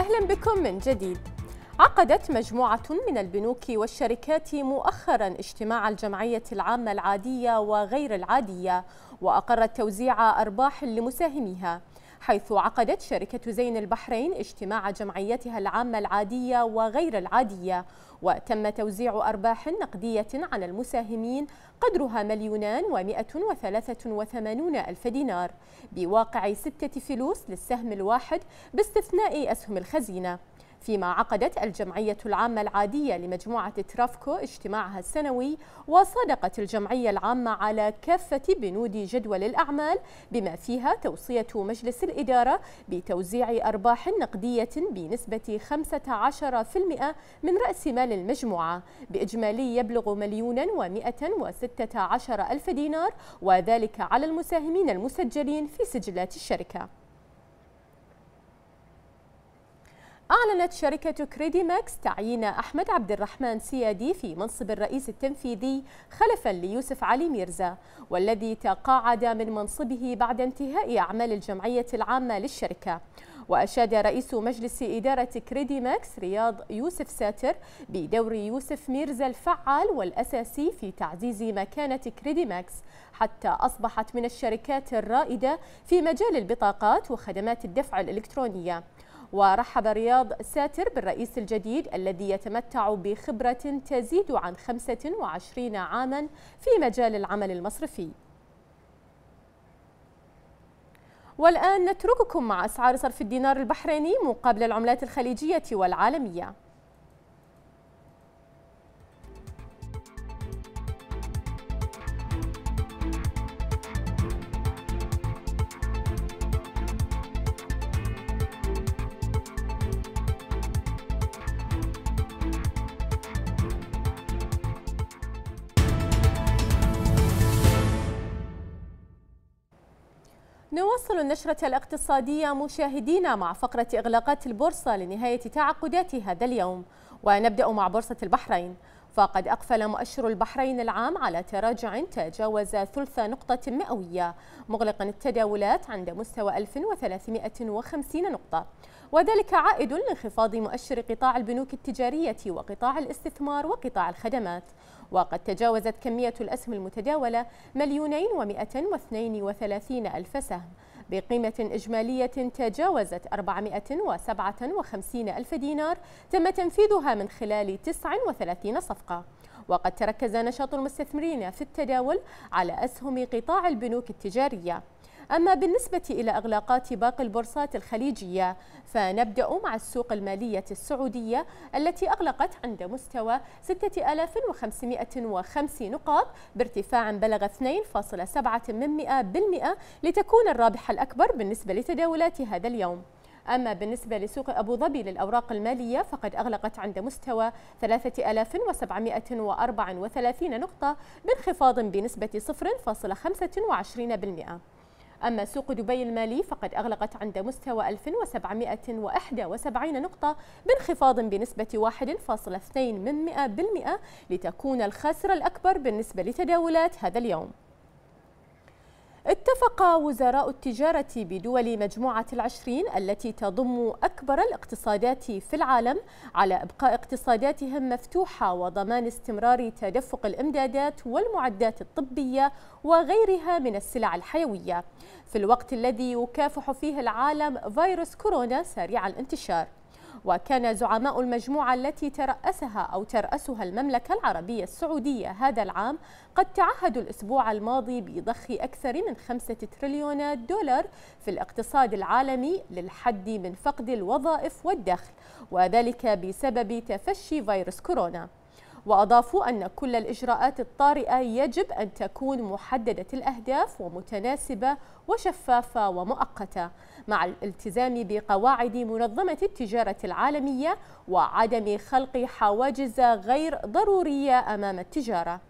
أهلا بكم من جديد عقدت مجموعة من البنوك والشركات مؤخرا اجتماع الجمعية العامة العادية وغير العادية وأقرت توزيع أرباح لمساهميها حيث عقدت شركة زين البحرين اجتماع جمعيتها العامة العادية وغير العادية وتم توزيع أرباح نقدية على المساهمين قدرها مليونان ومائة وثلاثة وثمانون ألف دينار بواقع ستة فلوس للسهم الواحد باستثناء أسهم الخزينة فيما عقدت الجمعية العامة العادية لمجموعة ترافكو اجتماعها السنوي وصادقت الجمعية العامة على كافة بنود جدول الأعمال بما فيها توصية مجلس الإدارة بتوزيع أرباح نقدية بنسبة 15% من رأس مال المجموعة بإجمالي يبلغ مليون ومائة وستة عشر ألف دينار وذلك على المساهمين المسجلين في سجلات الشركة أعلنت شركة كريدي ماكس تعيين أحمد عبد الرحمن سيادي في منصب الرئيس التنفيذي خلفا ليوسف علي ميرزا والذي تقاعد من منصبه بعد انتهاء أعمال الجمعية العامة للشركة وأشاد رئيس مجلس إدارة كريدي ماكس رياض يوسف ساتر بدور يوسف ميرزا الفعال والأساسي في تعزيز مكانة كريدي ماكس حتى أصبحت من الشركات الرائدة في مجال البطاقات وخدمات الدفع الإلكترونية ورحب رياض ساتر بالرئيس الجديد الذي يتمتع بخبرة تزيد عن 25 عاما في مجال العمل المصرفي والآن نترككم مع أسعار صرف الدينار البحريني مقابل العملات الخليجية والعالمية نواصل النشرة الاقتصادية مشاهدينا مع فقرة إغلاقات البورصة لنهاية تعقدات هذا اليوم ونبدأ مع بورصة البحرين فقد أقفل مؤشر البحرين العام على تراجع تجاوز ثلث نقطة مئوية مغلقا التداولات عند مستوى 1350 نقطة وذلك عائد لانخفاض مؤشر قطاع البنوك التجارية وقطاع الاستثمار وقطاع الخدمات وقد تجاوزت كمية الأسهم المتداولة مليونين ومئة واثنين وثلاثين ألف سهم بقيمة إجمالية تجاوزت 457 ألف دينار تم تنفيذها من خلال 39 صفقة وقد تركز نشاط المستثمرين في التداول على أسهم قطاع البنوك التجارية أما بالنسبة إلى إغلاقات باقي البورصات الخليجية فنبدأ مع السوق المالية السعودية التي أغلقت عند مستوى 6550 نقاط بارتفاع بلغ 2.7% لتكون الرابح الأكبر بالنسبة لتداولات هذا اليوم أما بالنسبة لسوق أبو ظبي للأوراق المالية فقد أغلقت عند مستوى 3734 نقطة بانخفاض بنسبة 0.25% أما سوق دبي المالي فقد أغلقت عند مستوى 1771 نقطة بانخفاض بنسبة 1.2% لتكون الخاسر الأكبر بالنسبة لتداولات هذا اليوم اتفق وزراء التجارة بدول مجموعة العشرين التي تضم أكبر الاقتصادات في العالم على إبقاء اقتصاداتهم مفتوحة وضمان استمرار تدفق الإمدادات والمعدات الطبية وغيرها من السلع الحيوية في الوقت الذي يكافح فيه العالم فيروس كورونا سريع الانتشار وكان زعماء المجموعة التي ترأسها أو ترأسها المملكة العربية السعودية هذا العام قد تعهدوا الأسبوع الماضي بضخ أكثر من خمسة تريليونات دولار في الاقتصاد العالمي للحد من فقد الوظائف والدخل وذلك بسبب تفشي فيروس كورونا وأضافوا أن كل الإجراءات الطارئة يجب أن تكون محددة الأهداف ومتناسبة وشفافة ومؤقتة مع الالتزام بقواعد منظمة التجارة العالمية وعدم خلق حواجز غير ضرورية أمام التجارة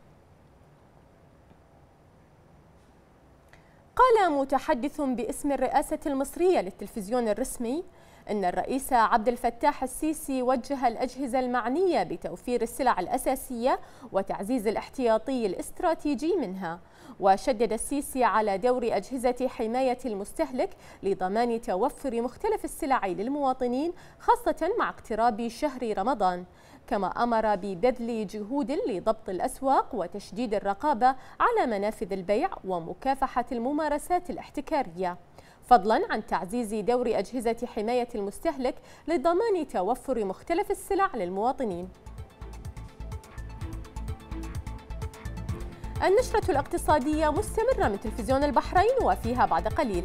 قال متحدث باسم الرئاسة المصرية للتلفزيون الرسمي أن الرئيس عبد الفتاح السيسي وجه الأجهزة المعنية بتوفير السلع الأساسية وتعزيز الاحتياطي الاستراتيجي منها وشدد السيسي على دور أجهزة حماية المستهلك لضمان توفر مختلف السلع للمواطنين خاصة مع اقتراب شهر رمضان كما أمر ببذل جهود لضبط الأسواق وتشديد الرقابة على منافذ البيع ومكافحة الممارسات الاحتكارية فضلا عن تعزيز دور أجهزة حماية المستهلك لضمان توفر مختلف السلع للمواطنين النشرة الاقتصادية مستمرة من تلفزيون البحرين وفيها بعد قليل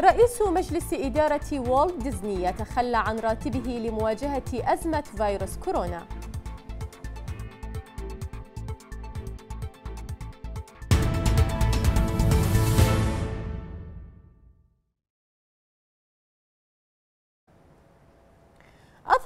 رئيس مجلس إدارة والت ديزني يتخلى عن راتبه لمواجهة أزمة فيروس كورونا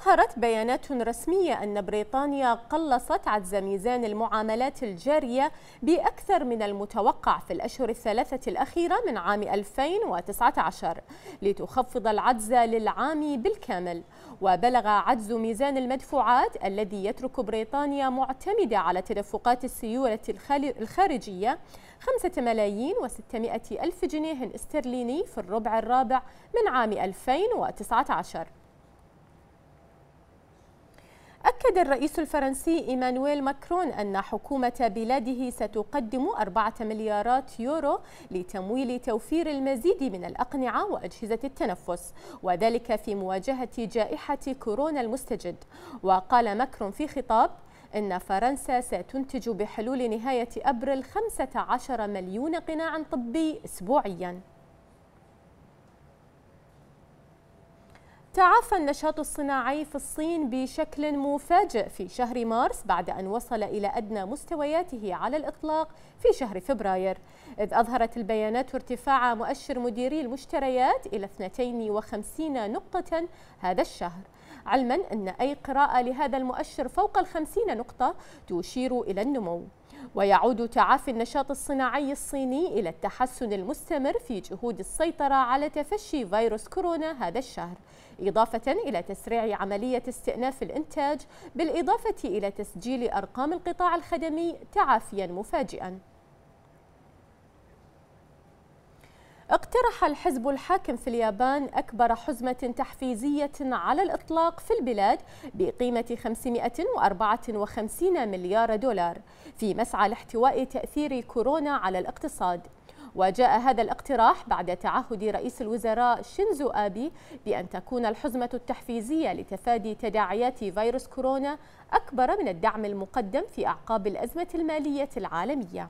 أظهرت بيانات رسمية أن بريطانيا قلصت عجز ميزان المعاملات الجارية بأكثر من المتوقع في الأشهر الثلاثة الأخيرة من عام 2019 لتخفض العجز للعام بالكامل وبلغ عجز ميزان المدفوعات الذي يترك بريطانيا معتمدة على تدفقات السيولة الخارجية 5 ملايين و600 ألف جنيه استرليني في الربع الرابع من عام 2019 أكد الرئيس الفرنسي إيمانويل ماكرون أن حكومة بلاده ستقدم أربعة مليارات يورو لتمويل توفير المزيد من الأقنعة وأجهزة التنفس وذلك في مواجهة جائحة كورونا المستجد وقال ماكرون في خطاب إن فرنسا ستنتج بحلول نهاية أبريل 15 مليون قناع طبي أسبوعياً تعافى النشاط الصناعي في الصين بشكل مفاجئ في شهر مارس بعد أن وصل إلى أدنى مستوياته على الإطلاق في شهر فبراير إذ أظهرت البيانات ارتفاع مؤشر مديري المشتريات إلى 52 نقطة هذا الشهر علما أن أي قراءة لهذا المؤشر فوق الخمسين نقطة تشير إلى النمو ويعود تعافي النشاط الصناعي الصيني إلى التحسن المستمر في جهود السيطرة على تفشي فيروس كورونا هذا الشهر إضافة إلى تسريع عملية استئناف الإنتاج بالإضافة إلى تسجيل أرقام القطاع الخدمي تعافيا مفاجئا اقترح الحزب الحاكم في اليابان أكبر حزمة تحفيزية على الإطلاق في البلاد بقيمة 554 مليار دولار في مسعى لاحتواء تأثير كورونا على الاقتصاد وجاء هذا الاقتراح بعد تعهد رئيس الوزراء شينزو آبي بأن تكون الحزمة التحفيزية لتفادي تداعيات فيروس كورونا أكبر من الدعم المقدم في أعقاب الأزمة المالية العالمية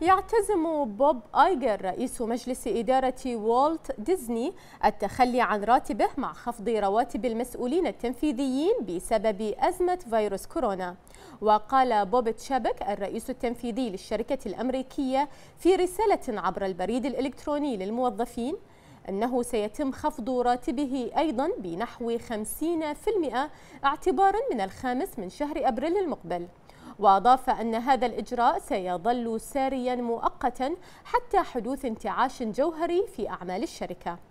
يعتزم بوب آيجر رئيس مجلس إدارة والت ديزني التخلي عن راتبه مع خفض رواتب المسؤولين التنفيذيين بسبب أزمة فيروس كورونا وقال بوب تشابك الرئيس التنفيذي للشركة الأمريكية في رسالة عبر البريد الإلكتروني للموظفين أنه سيتم خفض راتبه أيضا بنحو 50% اعتبارا من الخامس من شهر أبريل المقبل وأضاف أن هذا الإجراء سيظل ساريا مؤقتا حتى حدوث انتعاش جوهري في أعمال الشركة